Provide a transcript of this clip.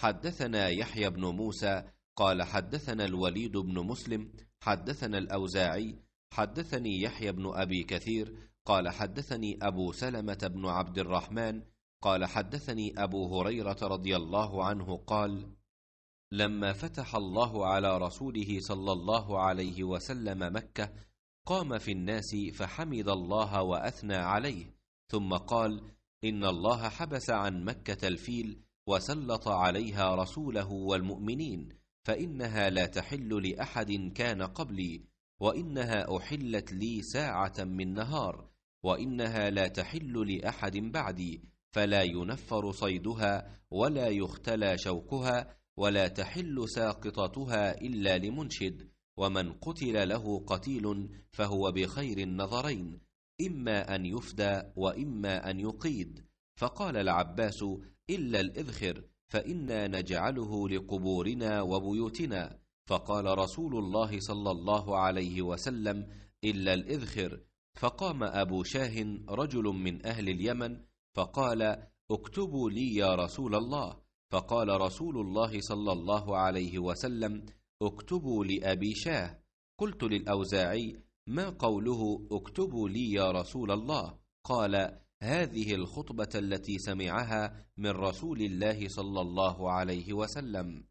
حدثنا يحيى بن موسى قال حدثنا الوليد بن مسلم حدثنا الاوزاعي حدثني يحيى بن ابي كثير قال حدثني ابو سلمه بن عبد الرحمن قال حدثني ابو هريره رضي الله عنه قال لما فتح الله على رسوله صلى الله عليه وسلم مكه قام في الناس فحمد الله واثنى عليه ثم قال ان الله حبس عن مكه الفيل وسلط عليها رسوله والمؤمنين فانها لا تحل لاحد كان قبلي وانها احلت لي ساعه من نهار وانها لا تحل لاحد بعدي فلا ينفر صيدها ولا يختلى شوكها ولا تحل ساقطتها الا لمنشد ومن قتل له قتيل فهو بخير النظرين اما ان يفدى واما ان يقيد فقال العباس إلا الإذخر فإنا نجعله لقبورنا وبيوتنا فقال رسول الله صلى الله عليه وسلم إلا الإذخر فقام أبو شاه رجل من أهل اليمن فقال اكتبوا لي يا رسول الله فقال رسول الله صلى الله عليه وسلم اكتبوا لأبي شاه قلت للأوزاعي ما قوله اكتبوا لي يا رسول الله قال هذه الخطبه التي سمعها من رسول الله صلى الله عليه وسلم